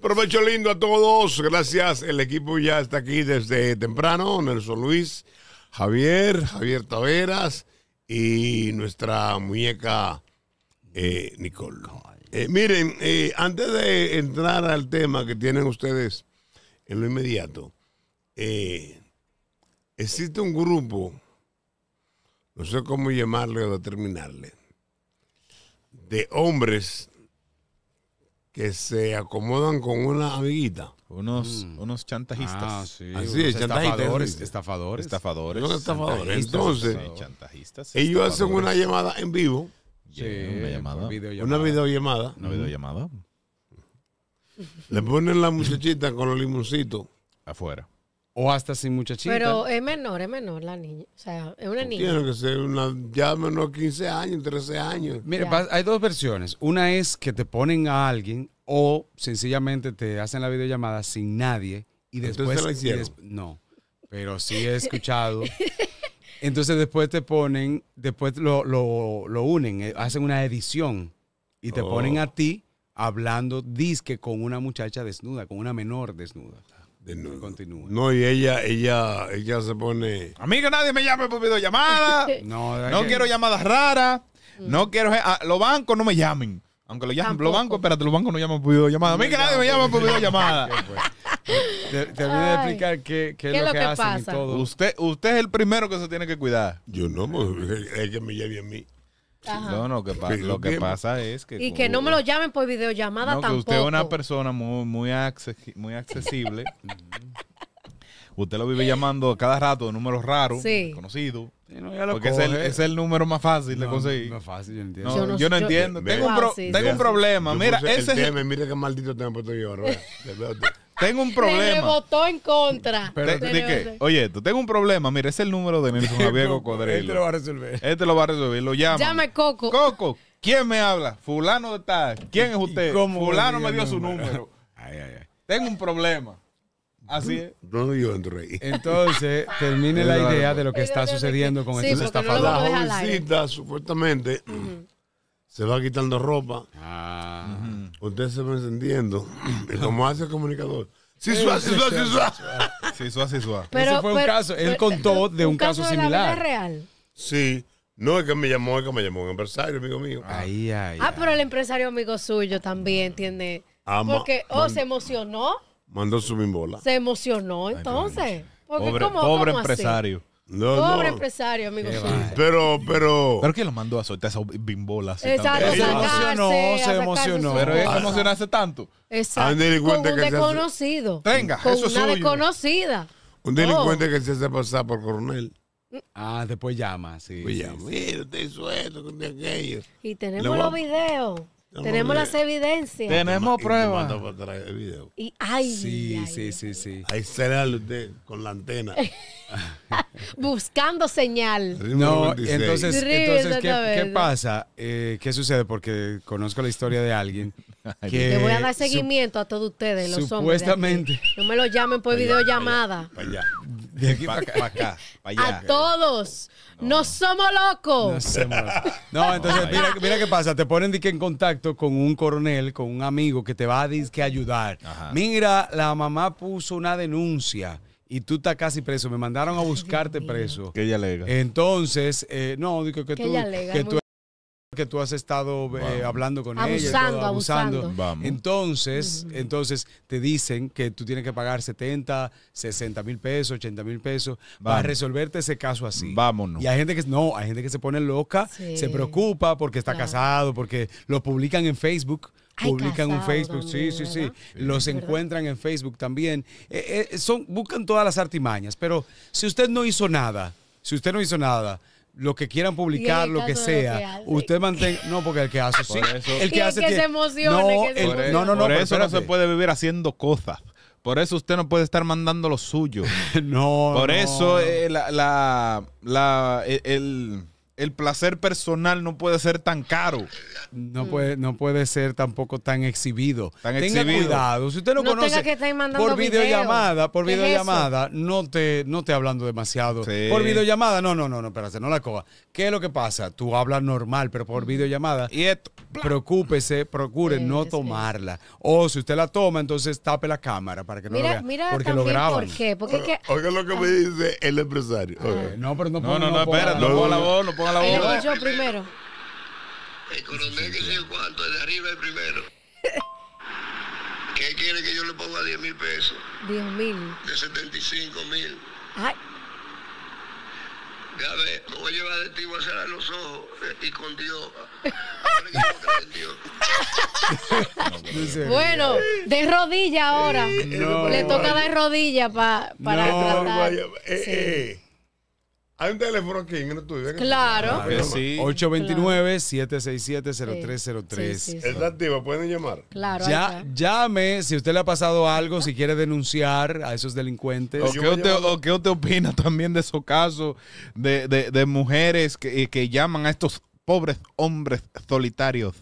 Provecho lindo a todos. Gracias. El equipo ya está aquí desde temprano. Nelson Luis, Javier, Javier Taveras y nuestra muñeca eh, Nicole. Eh, miren, eh, antes de entrar al tema que tienen ustedes en lo inmediato, existe un grupo, no sé cómo llamarle o determinarle, de hombres que se acomodan con una amiguita. Unos, mm. unos chantajistas. Ah, sí. Así es, chantajistas. Estafadores. Estafadores. Entonces, ellos hacen una llamada en vivo. Sí, una llamada. Una videollamada. Una videollamada. Le ponen la muchachita con los limoncitos. Afuera. O hasta sin muchachita. Pero es menor, es menor la niña. O sea, es una niña. Tiene que ser una, ya menor 15 años, 13 años. Mire, hay dos versiones. Una es que te ponen a alguien o sencillamente te hacen la videollamada sin nadie y después... La hicieron? no, pero sí he escuchado. Entonces después te ponen, después lo, lo, lo unen, eh, hacen una edición y te ponen oh. a ti hablando disque con una muchacha desnuda, con una menor desnuda. No, y ella, ella, ella se pone. A mí que nadie me llame por videollamada. no, no quiero llamadas raras. No mm. quiero. los bancos no me llamen. Aunque lo llamen, los bancos, espérate, los bancos no llaman por videollamada. A mí que nadie me llama por videollamada. Te, te voy a explicar qué, qué, es lo que, hacen y todo. Usted, usted es el primero que se tiene que cuidar. Yo no, ella me lleve a mí. No, no, que lo que pasa es que... Y que no me lo llamen por videollamada tampoco. usted es una persona muy, muy, accesible. Mm. usted lo vive llamando cada rato números raros, conocidos. porque es el, es el, número más fácil de conseguir. No fácil, yo entiendo. yo no, entiendo. tengo, un, tengo un problema. Mira, ese el es... qué maldito tiempo yo, Tengo un problema. Se votó en contra. Pero, qué? Oye, tú tengo un problema. Mira, es el número de Nelson Javier Cocodrilo. Este lo va a resolver. Este lo va a resolver. Lo llama. Llame Coco. Coco, ¿quién me habla? Fulano de tal. ¿Quién es usted? Fulano me dio su número. Ay, ay, ay. Tengo un problema. Así es. No lo yo Rey. Entonces, termine la idea de lo que está sucediendo con sí, estos estafados. No la jovencita, supuestamente, se va quitando ropa. Ah. Usted se va encendiendo. Y como hace el comunicador. Sí, suá, sí, suá, sí, suá. Sí, suá, Pero, Ese fue un caso. Él contó de un, caso, similar. La real? Sí. No, es que me llamó, es que me llamó un empresario, amigo mío. Ay, ay, ah, pero el empresario amigo suyo también mm. tiene. Ah, porque, oh, se emocionó. Mandó su bimbola. Se emocionó entonces. Porque, pobre, pobre empresario. Pobre empresario, amigo. Pero, pero. Pero que lo mandó a soltar esa bimbola. Exacto, Se emocionó, se emocionó. Pero es que ah. emocionarse tanto. Exacto. un desconocido. venga Con eso una desconocida. Un delincuente que se hace pasar por coronel. Ah, después llama, sí. Pues sí, ya, mira, usted suelto, Y tenemos los videos. Tenemos eh, las evidencias. Tenemos pruebas. Y, ay, sí, ay, sí, sí, sí. Ahí será usted con la antena. Buscando señal. No, entonces, entonces ¿qué, ¿qué pasa? Eh, ¿Qué sucede? Porque conozco la historia de alguien le voy a dar seguimiento a todos ustedes, los supuestamente, No me lo llamen por videollamada. Para allá. De aquí para acá. Pa allá. A todos. No. somos locos. No, entonces, mira, qué pasa. Te ponen en contacto con un coronel, con un amigo que te va a que ayudar. Mira, la mamá puso una denuncia y tú estás casi preso. Me mandaron a buscarte preso. Que ella alega. Entonces, eh, no, digo que, Ella alega, que tú que tú has estado eh, hablando con ellos, ella, abusando. Entonces, entonces te dicen que tú tienes que pagar 70, 60 mil pesos, 80 mil pesos para resolverte ese caso así. Vámonos. Y hay gente que no, hay gente que se pone loca, se preocupa porque está casado, porque lo publican en Facebook publican en Facebook, sí, sí, sí, los encuentran en Facebook también. Eh, eh, son, buscan todas las artimañas, pero si usted no hizo nada, si usted no hizo nada, lo que quieran publicar, lo que sea, usted mantenga. No, porque el que hace sí. el que el Que se no, no, no, Por eso no se puede vivir haciendo cosas. Por eso usted no puede estar mandando lo suyo. no. Por eso eh, la, la, el el placer personal no puede ser tan caro. No puede, ser tampoco tan exhibido. tenga cuidado. Si usted lo conoce por videollamada, por videollamada, no te, no hablando demasiado. Por videollamada, no, no, no, no, espérate, no la coja. ¿Qué es lo que pasa? Tú hablas normal, pero por videollamada. Y esto, preocúpese, procure no tomarla. O si usted la toma, entonces tape la cámara para que no lo vea. Mira porque lo graban. ¿Por qué? Porque que, oiga lo que me ah. dice el empresario. Ah. No, pero no, no, no, no, no espérate, no puedo la voz, no puedo primero. El coronel que se cuánto, de arriba el primero. ¿Qué quiere que yo le ponga 10 mil pesos? 10 mil. De 75 mil. Ay. Ya ve, me voy a llevar de ti, voy a cerrar los ojos eh, y con Dios. bueno, de rodilla ahora. le toca dar rodilla para no, tratar. Eh, eh. Hay un teléfono aquí en el estudio. Claro. Ah, sí. 829-767-0303. es activa, pueden llamar. Claro. Ya, llame si usted le ha pasado algo, si quiere denunciar a esos delincuentes. ¿O, qué usted, opina también de esos casos de, mujeres que, eh, que llaman a estos pobres hombres solitarios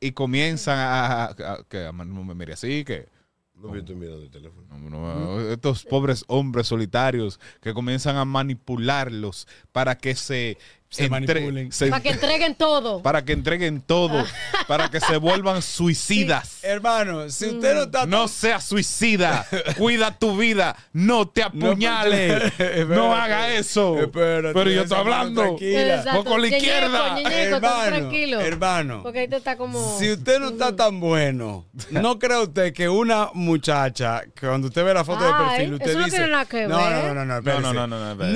y comienzan a, que que no me así, que no, viendo mirando el teléfono. estos pobres hombres solitarios que comienzan a manipularlos para que se para que entreguen todo. Para que entreguen todo. Ah. para que se vuelvan suicidas. Hermano, si mm. usted no está. No sea suicida. cuida tu vida. No te apuñales. No, haga eso. Pero yo estoy hablando. con la izquierda. hermano, Porque ahí te está como. Si usted no está tan bueno, no cree usted que una muchacha, cuando usted ve la foto de perfil, usted dice. No, no, no, no, no, no, no, no, no, no,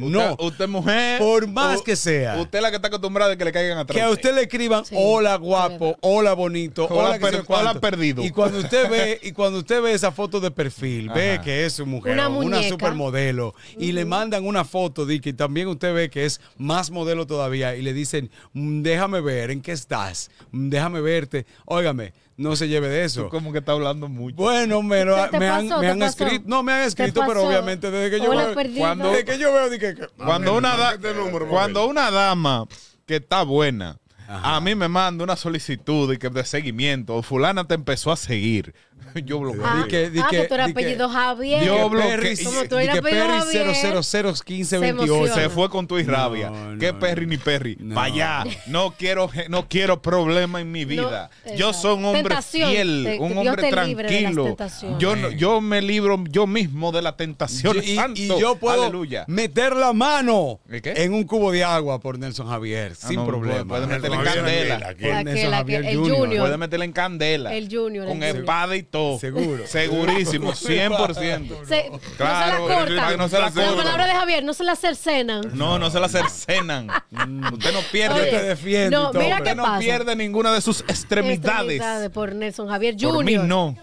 no, por más que sea. Usted es la que está acostumbrada a que le caigan atrás. Que a usted le escriban hola guapo, hola bonito, hola, perdido. Y cuando usted ve y cuando usted ve esa foto de perfil, ve que es su mujer, una, una supermodelo y le mandan una foto de y también usted ve que es más modelo todavía y le dicen, mm, "Déjame ver en qué estás, mm, déjame verte." Óigame, no se lleve de eso. como que está hablando mucho. Bueno, me, han, escrito, no me han escrito, pero obviamente desde que yo veo, cuando, desde que yo veo, ah, cuando, una, dama que está buena, a mí me manda una solicitud de, de seguimiento, fulana te empezó a seguir. Yo bloqueé. Ah, que, di apellido Javier. Yo bloqueé. Perry 0001528. Se, fue con tu y rabia. ¿Qué Perry ni Perry? Vaya. No quiero, no quiero problema en mi vida. yo soy un hombre fiel, un hombre tranquilo. Yo, yo me libro yo mismo de la tentación. Y, y, yo puedo meter la mano en un cubo de agua por Nelson Javier. Ah, sin problema. Puede meterla en candela. Nelson Javier Junior. Puede meterla en candela. El Junior. Con espada y Seguro. Segurísimo, 100%. Se, claro, no se la No la, palabra de Javier, no se la cercenan. No, no se la cercenan. Mm. usted no pierde. usted defiende. No, mira usted no pierde ninguna de sus extremidades. por Nelson Javier Jr. Por mí no.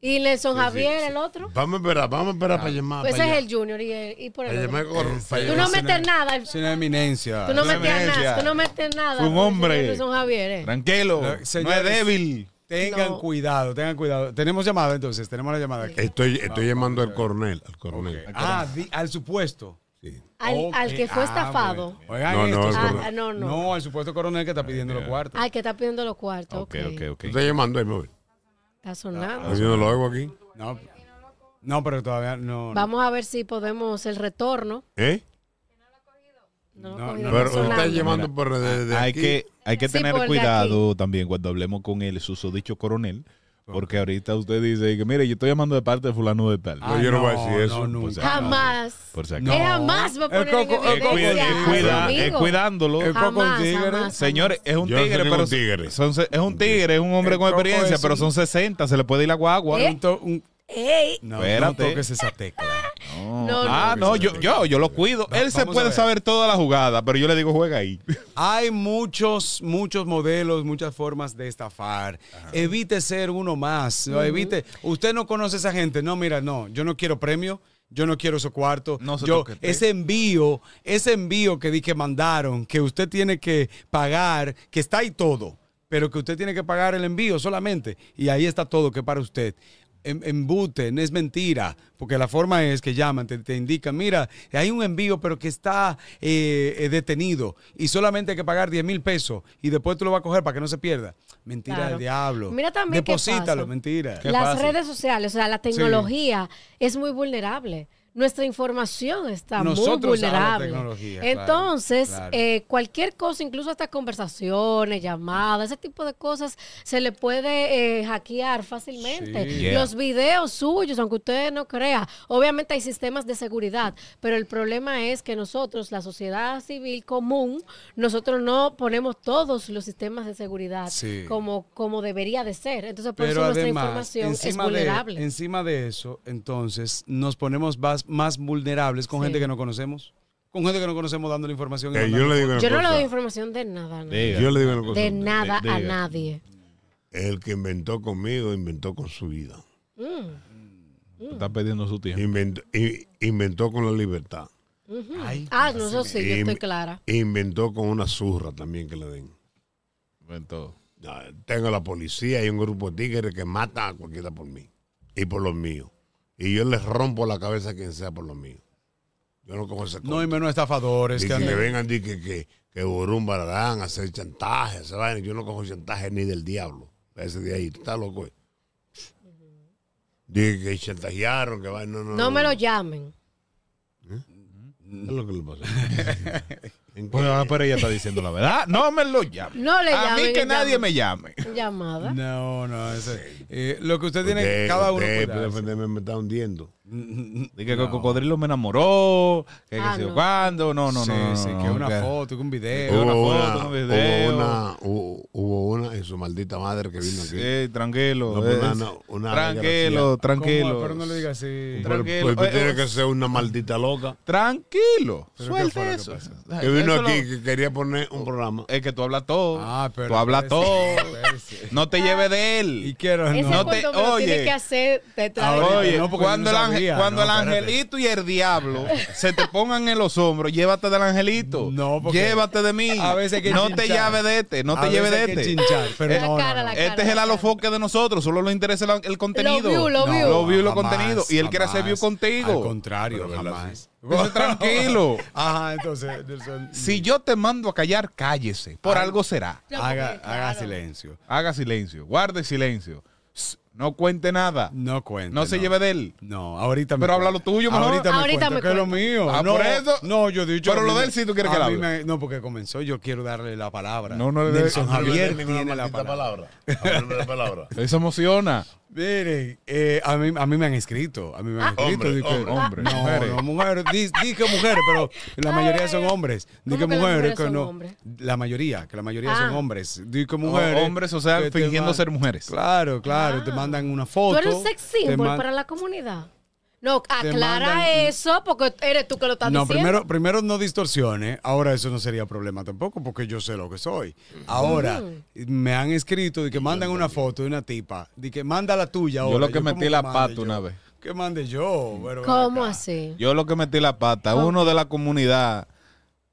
Y Nelson Javier, el otro. Vamos a esperar, vamos a esperar para ah. llamar. Pues ese es el Junior y, el, y por el. tú no metes nada. Es eminencia. Tú no metes nada. Tú no metes nada. Un hombre. Nelson Javier. Eh. Tranquilo. no es débil. Tengan cuidado, tengan cuidado. Tenemos llamada entonces, tenemos la llamada. Aquí. Estoy, estoy llamando al coronel, al Ah, al supuesto. Al, que fue ah, estafado. Ah, no, no, no, al supuesto coronel que está pidiendo los cuartos. Al que está pidiendo los cuartos. Ok, ok, ok. Está llamando ahí, móvil. Está sonando. lo aquí. no, pero todavía no. Vamos a ver si podemos el retorno. ¿Eh? No, no, no, está llamando por hay que hay que tener cuidado también cuando hablemos con el susodicho coronel. Porque ahorita usted dice que, mire, yo estoy llamando de parte de fulano de tal. No, yo no, voy a decir ah, eso. jamás. Por jamás va a poner es cuidándolo. El coco un tigre. Señores, es un tigre, pero es un tigre, es un hombre con experiencia, pero son 60, se le puede ir la guagua. ¿Eh? Un, ¿Eh? espérate. no toques esa tecla ah, no, yo, yo, yo, lo cuido. Él se puede saber toda la jugada, pero yo le digo, juega ahí. Hay muchos, muchos modelos, muchas formas de estafar. Evite ser uno más. Evite. Usted no conoce a esa gente. No, mira, no, yo no quiero premio. Yo no quiero su cuarto No yo, ese envío, ese envío que dije mandaron, que usted tiene que pagar, que está ahí todo pero que usted tiene que pagar el envío solamente. Y ahí está todo, que para usted no es mentira, porque la forma es que llaman, te, indican, mira, hay un envío pero que está eh, eh, detenido y solamente hay que pagar 10 mil pesos y después tú lo vas a coger para que no se pierda. Mentira del diablo. Mira también Deposítalo, mentira. Las redes sociales, o sea, la tecnología es muy vulnerable nuestra información está muy vulnerable. Entonces, Eh, cualquier cosa, incluso hasta conversaciones, llamadas, ese tipo de cosas, se le puede eh, hackear fácilmente. Los videos suyos, aunque usted no crea, obviamente hay sistemas de seguridad, pero el problema es que nosotros, la sociedad civil común, nosotros no ponemos todos los sistemas de seguridad como, como debería de ser. Entonces, por eso nuestra información es vulnerable. encima de eso, entonces, nos ponemos más más vulnerables con gente que no conocemos? Con gente que no conocemos dando la información. Eh, yo, no le doy información de nada. de nada a nadie. El que inventó conmigo, inventó con su vida. Mm. Mm. Está perdiendo su tiempo. Inventó, con la libertad. ah, no, sé sí, yo estoy clara. Inventó con una zurra también que le den. Inventó. Tengo la policía y un grupo de tigres que mata a cualquiera por mí y por los míos y yo les rompo la cabeza a quien sea por lo mío. Yo no como ese No, y menos estafadores. que, que, vengan y que, que, que hacer chantaje, Yo no cojo chantaje ni del diablo. Ese día ahí, está loco. Eh. Dije que chantajearon, que van No, no, no, me lo llamen. ¿Eh? es lo que le pasa? Pues, ah, pero, ella está diciendo la verdad. No me lo llame. No le llame. A mí que nadie me llame. Llamada. No, no. Ese, eh, lo que usted, tiene, cada uno. Usted, me está hundiendo. Dije que el cocodrilo me enamoró, que qué ah, sé yo cuándo, no, no, no, sí, no, que una foto, un video. Una foto, un video. Una, hubo, una y su maldita madre que vino aquí. Sí, tranquilo. No, pues, una, tranquilo, tranquilo. Pero no le digas así. Pues, pues, tranquilo. Pues, eh, tiene eh, que ser una eh, maldita loca. Tranquilo. Suelta eso. Que, vino aquí, que quería poner un programa. Es que tú hablas todo. Ah, tú hablas todo. no te lleves de él. Y quiero, no. no te, oye. tiene que hacer trae. Oye, cuando el ángel cuando el angelito y el diablo se te pongan en los hombros, llévate del angelito. No, llévate de mí. A veces que no te llave de este, no te lleve de este. este es el alofoque de nosotros, solo nos interesa el, contenido. Lo lo Lo contenido. Y él quiere hacer view contigo. Al contrario, jamás. tranquilo. Ajá, entonces. si yo te mando a callar, cállese. Por algo será. Haga, haga silencio. Haga silencio. Guarde silencio. No cuente nada. No cuente. No se lleve de él. No, ahorita me Pero habla lo tuyo, Ahorita me cuento, que es lo mío. Ah, no, por eso. No, yo he dicho. Pero lo de él si tú quieres que hable. no, porque comenzó. Yo quiero darle la palabra. No, no le Nelson Javier tiene la palabra. palabra. la palabra. Eso emociona. Miren, eh, a, mí, a mí me han escrito, a mí me han ah. escrito. Hombre, mujeres. Dije mujeres, mujeres, pero la mayoría son hombres. Dije que, mujeres, que no. La mayoría, que la mayoría son ah. hombres. Dije que mujeres. hombres, o sea, fingiendo ser mujeres. Claro, claro, te ah. mandan una foto. Tú eres sex symbol pues, para la comunidad. No, aclara eso porque eres tú que lo estás diciendo. No, primero, primero no distorsiones. Ahora eso no sería problema tampoco porque yo sé lo que soy. Ahora mm. me han escrito de que mandan una foto de una tipa, de que manda la tuya. Yo lo que metí la pata una vez. ¿Qué mande yo? ¿Cómo así? Yo lo que metí la pata. Uno de la comunidad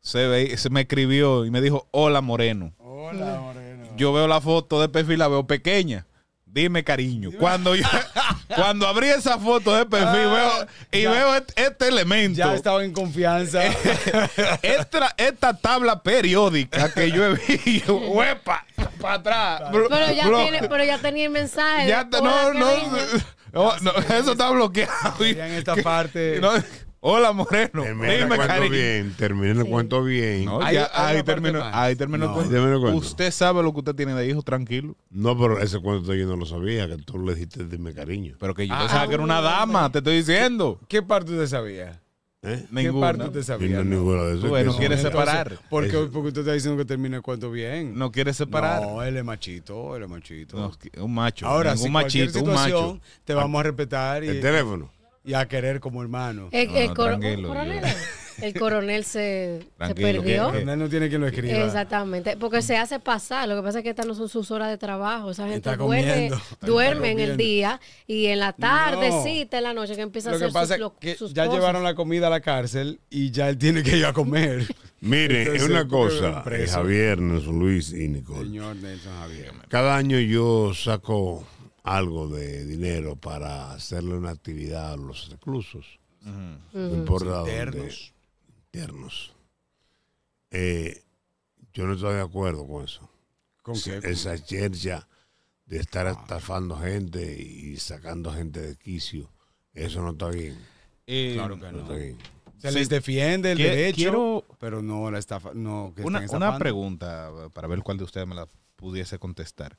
se, ve, se me escribió y me dijo, hola Moreno. Hola Moreno. Yo veo la foto de perfil, la veo pequeña. Dime cariño. Cuando yo... Cuando abrí esa foto de perfil ah, veo, y veo este, este, elemento. Ya estaba en confianza. esta, esta tabla periódica que yo he visto, huepa, para atrás. Pero ya, tiene, pero ya tenía el mensaje. no, no, eso está bloqueado. en esta parte. Hola, Moreno. Dime, el cuento bien. Termina el cuento bien. ahí, termino, ahí, termino, el cuento. Usted sabe lo que usted tiene de hijo, tranquilo. No, pero ese cuento yo no lo sabía, que tú le dijiste dime cariño. Pero que yo ah, sabía que era una dama, te estoy diciendo. ¿Qué parte usted sabía? ¿Eh? ¿Qué parte usted sabía? No, ninguna de eso. Bueno, quiere separar. ¿Por porque usted está diciendo que termina el cuento bien? No quiere separar. No, él es machito, él es machito. un macho. Ahora, si un machito, un macho. Te vamos a respetar. Y, el teléfono y a querer como hermano. Eh, el, coronel, el coronel se, perdió. El coronel no tiene quien lo escriba. Exactamente, porque se hace pasar. Lo que pasa es que estas no son sus horas de trabajo. Esa gente duerme, en el día y en la tarde en la noche, que empieza lo a hacer que pasa sus, Ya llevaron la comida a la cárcel y ya él tiene que ir a comer. Mire, es una cosa, eh, Javier, Nelson Luis y Nicole. Señor Nelson Javier. Cada año yo saco algo de dinero para hacerle una actividad a los reclusos. internos. internos. Eh, yo no estoy de acuerdo con eso. ¿Con Esa chercha de estar ah. estafando gente y sacando gente de quicio, eso no está bien. Eh, claro que no. Se les defiende el derecho, pero no la estafa. No, una, una pregunta para ver cuál de ustedes me la pudiese contestar.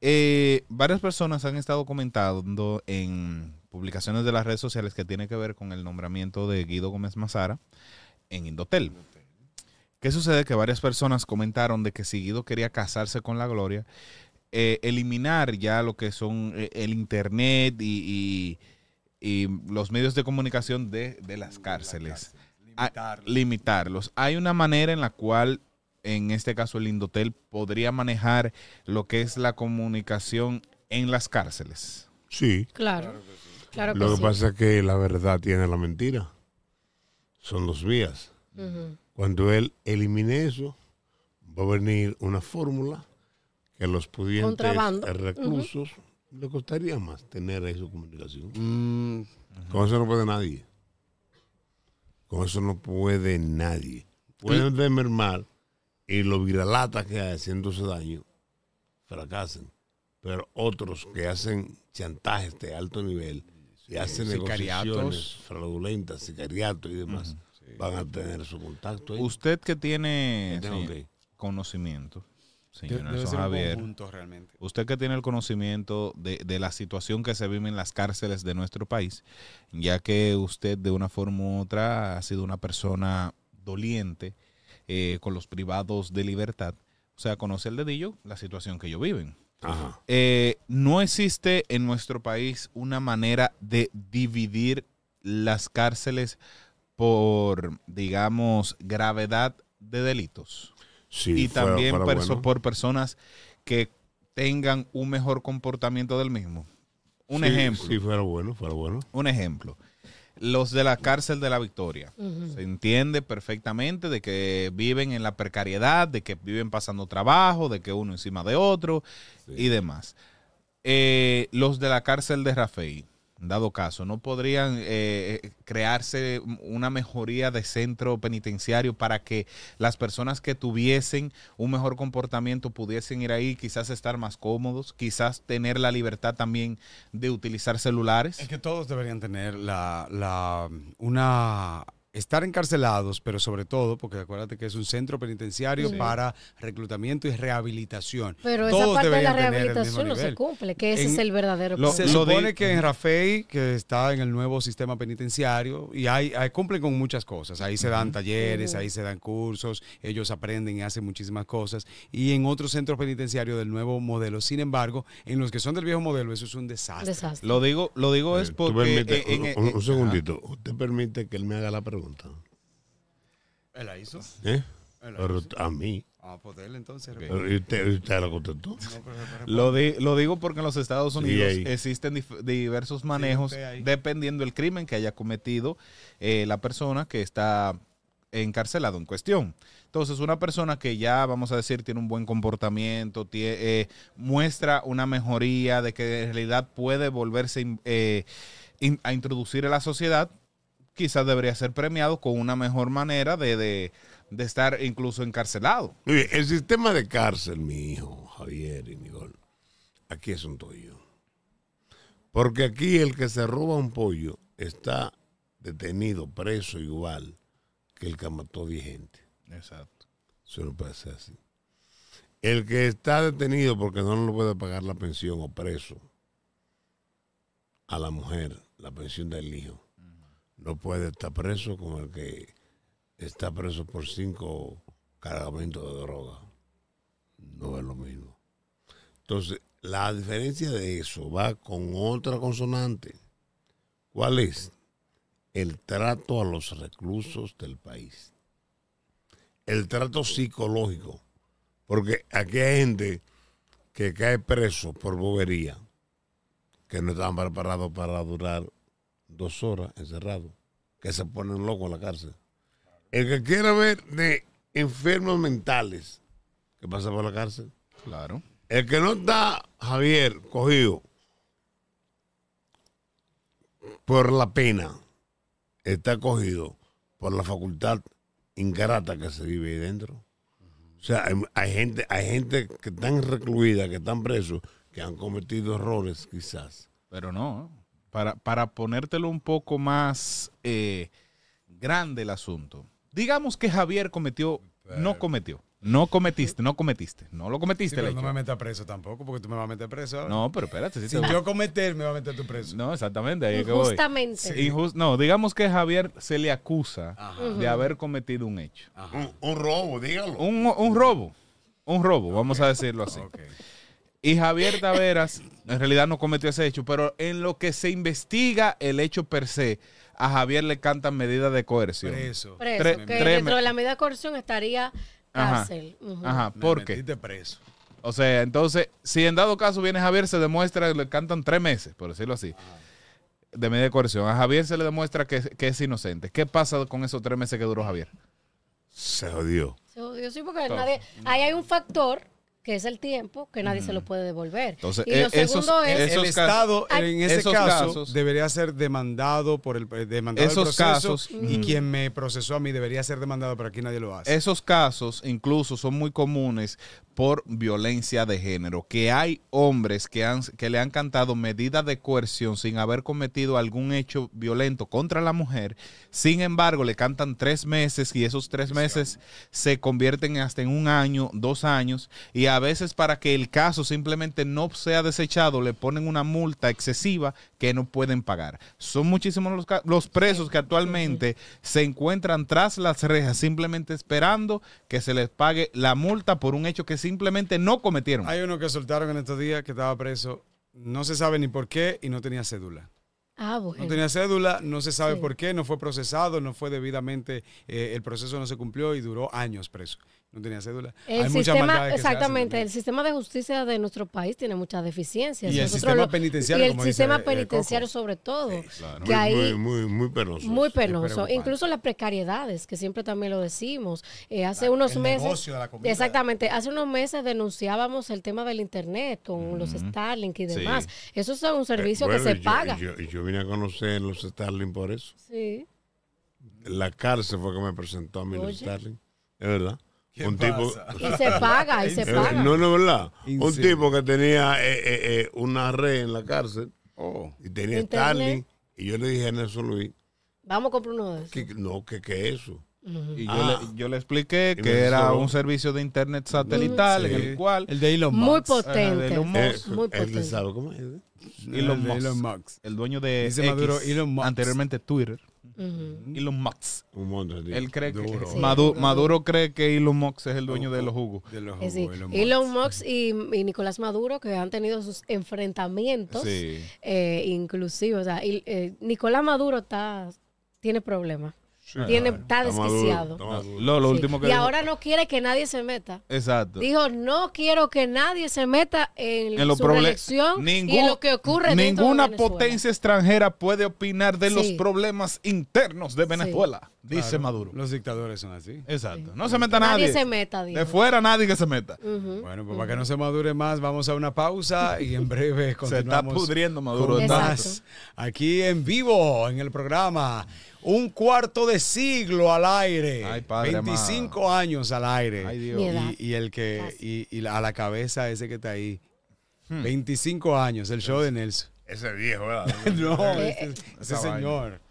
Eh, varias personas han estado comentando en publicaciones de las redes sociales que tiene que ver con el nombramiento de Guido Gómez Mazara en Indotel. ¿Qué sucede? Que varias personas comentaron de que si Guido quería casarse con la gloria, eh, eliminar ya lo que son eh, el internet y, los medios de comunicación de, las cárceles. Ah, limitarlos. Hay una manera en la cual en este caso el Indotel, podría manejar lo que es la comunicación en las cárceles. Sí. Claro. lo que pasa es que la verdad tiene la mentira. Son los vías. Cuando él elimine eso, va a venir una fórmula que los pudientes reclusos le costaría más tener esa comunicación. Mm. Con eso no puede nadie. Con eso no puede nadie. Pueden mermar y los viralatas que haciéndose daño fracasan. Pero otros que hacen chantajes de alto nivel y hacen negociaciones fraudulentas, sicariatos y demás, van a tener su contacto. Usted que tiene conocimiento, señor usted que tiene el conocimiento de, de la situación que se vive en las cárceles de nuestro país, ya que usted de una forma u otra ha sido una persona doliente eh, con los privados de libertad. O sea, conoce el dedillo la situación que ellos viven. Eh, no existe en nuestro país una manera de dividir las cárceles por, digamos, gravedad de delitos. Sí, y también por personas que tengan un mejor comportamiento del mismo. Un ejemplo. Sí, fuera bueno, fuera bueno. Un ejemplo los de la cárcel de la Victoria. Se entiende perfectamente de que viven en la precariedad, de que viven pasando trabajo, de que uno encima de otro y demás. Eh, los de la cárcel de Rafael dado caso, ¿no podrían eh, eh, crearse una mejoría de centro penitenciario para que las personas que tuviesen un mejor comportamiento pudiesen ir ahí, quizás estar más cómodos, quizás tener la libertad también de utilizar celulares? Es que todos deberían tener la, la una estar encarcelados, pero sobre todo, porque acuérdate que es un centro penitenciario para reclutamiento y rehabilitación. Pero esa parte de la rehabilitación no se cumple, que ese es el verdadero problema. Se supone que en Rafei, que está en el nuevo sistema penitenciario, y hay, cumplen con muchas cosas. Ahí se dan talleres, ahí se dan cursos, ellos aprenden y hacen muchísimas cosas. Y en otros centros penitenciarios del nuevo modelo, sin embargo, en los que son del viejo modelo, eso es un desastre. Lo digo, lo digo es porque... un, un, segundito, usted permite que él me haga la pregunta ¿Él la hizo? ¿Eh? Pero a mí. Ah, pues entonces. usted, lo contestó? lo, lo, digo porque en los Estados Unidos existen diversos manejos dependiendo del crimen que haya cometido eh, la persona que está encarcelado en cuestión. Entonces, una persona que ya, vamos a decir, tiene un buen comportamiento, eh, muestra una mejoría de que en realidad puede volverse a introducir en la sociedad, quizás debería ser premiado con una mejor manera de, estar incluso encarcelado. el sistema de cárcel, mi hijo, Javier y Miguel, aquí es un tollo. Porque aquí el que se roba un pollo está detenido, preso igual que el que mató 10 gente. Exacto. Eso no puede así. El que está detenido porque no le puede pagar la pensión o preso a la mujer, la pensión del hijo, no puede estar preso con el que está preso por cinco cargamentos de droga. No es lo mismo. Entonces, la diferencia de eso va con otra consonante. ¿Cuál es? El trato a los reclusos del país. El trato psicológico. Porque aquí hay gente que cae preso por bobería, que no están preparados para durar dos horas encerrado, que se ponen locos en la cárcel. El que quiera ver de enfermos mentales, que pasa por la cárcel. Claro. El que no está, Javier, cogido por la pena, está cogido por la facultad ingrata que se vive ahí dentro. O sea, hay, gente, hay gente que están recluida, que están presos, que han cometido errores quizás. Pero no. ¿eh? para, ponértelo un poco más eh, grande el asunto. Digamos que Javier cometió, no cometió, no cometiste, no cometiste, no lo cometiste. no me meta preso tampoco, porque tú me vas a meter preso. No, pero espérate. Si, yo cometer, me va a meter tú preso. No, exactamente. Ahí que No, digamos que Javier se le acusa de haber cometido un hecho. Un, un, robo, dígalo. Un, robo, un robo, vamos a decirlo así. Okay. Y Javier Taveras en realidad no cometió ese hecho, pero en lo que se investiga el hecho per se, a Javier le cantan medidas de coerción. Preso. dentro de la medida de coerción estaría cárcel. Ajá, Porque. preso. O sea, entonces, si en dado caso viene Javier, se demuestra, le cantan tres meses, por decirlo así, de medida de coerción. A Javier se le demuestra que, es inocente. ¿Qué pasa con esos tres meses que duró Javier? Se jodió. Se jodió, sí, porque ahí hay un factor que es el tiempo que nadie se lo puede devolver. Entonces, y lo e-, segundo es, el Estado en ese caso casos, debería ser demandado por el eh, demandado esos casos y mm. quien me procesó a mí debería ser demandado, pero aquí nadie lo hace. Esos casos incluso son muy comunes por violencia de género, que hay hombres que han que le han cantado medidas de coerción sin haber cometido algún hecho violento contra la mujer, sin embargo le cantan tres meses y esos tres meses se convierten hasta en un año, dos años y a veces para que el caso simplemente no sea desechado, le ponen una multa excesiva que no pueden pagar. Son muchísimos los, presos que actualmente se encuentran tras las rejas simplemente esperando que se les pague la multa por un hecho que simplemente no cometieron. Hay uno que soltaron en estos días que estaba preso, no se sabe ni por qué y no tenía cédula. Ah, no tenía cédula, no se sabe por qué, no fue procesado, no fue debidamente, eh, el proceso no se cumplió y duró años preso. No tenía cédula. exactamente, el sistema de justicia de nuestro país tiene muchas deficiencias. Y el sistema penitenciario. sobre todo. muy, penoso. Muy penoso. Incluso las precariedades, que siempre también lo decimos. Eh, hace unos el meses... Negocio de la Exactamente. Hace unos meses denunciábamos el tema del Internet con los Starlink y demás. Eso es un eh, servicio que se paga. Y yo, vine a conocer los Starlink por eso. Sí. La cárcel fue que me presentó a mí los Starlink. Es verdad. Un tipo. Y se paga, y se eh, paga. No, no, ¿verdad? Un tipo que tenía eh, eh, una red en la cárcel oh. y tenía Starling. Y yo le dije a Nelson Luis. Vamos a comprar uno de esos. no, que, es eso. Y yo, le, ah. yo, le, expliqué que era un servicio de internet satelital en el cual. de Elon Musk. Muy potente. El de Elon Musk. El, muy potente. El dueño de X, anteriormente Twitter. Elon Musk. Maduro, cree que Elon Musk es el dueño de los jugos. Eh, Elon, Musk, y, Nicolás Maduro que han tenido sus enfrentamientos, eh, inclusive, eh, Nicolás Maduro está tiene problemas. Está desquiciado. y ahora no quiere que nadie se meta. Exacto. Dijo, no quiero que nadie se meta en, en su elección y lo que ocurre Ninguna potencia extranjera puede opinar de los problemas internos de Venezuela. Dice Maduro. Los dictadores son así. Exacto. No se meta nadie. Nadie se meta, De fuera nadie que se meta. Bueno, pues para que no se madure más, vamos a una pausa y en breve continuamos. se está pudriendo Maduro. Más aquí en vivo, en el programa. Un cuarto de siglo al aire. Ay, 25 años al aire. Ay, Dios. Y, el que, y, a la cabeza ese que está ahí. 25 hmm. años, el show de Nelson. Ese viejo, ¿verdad? no, eh, ese eh. señor.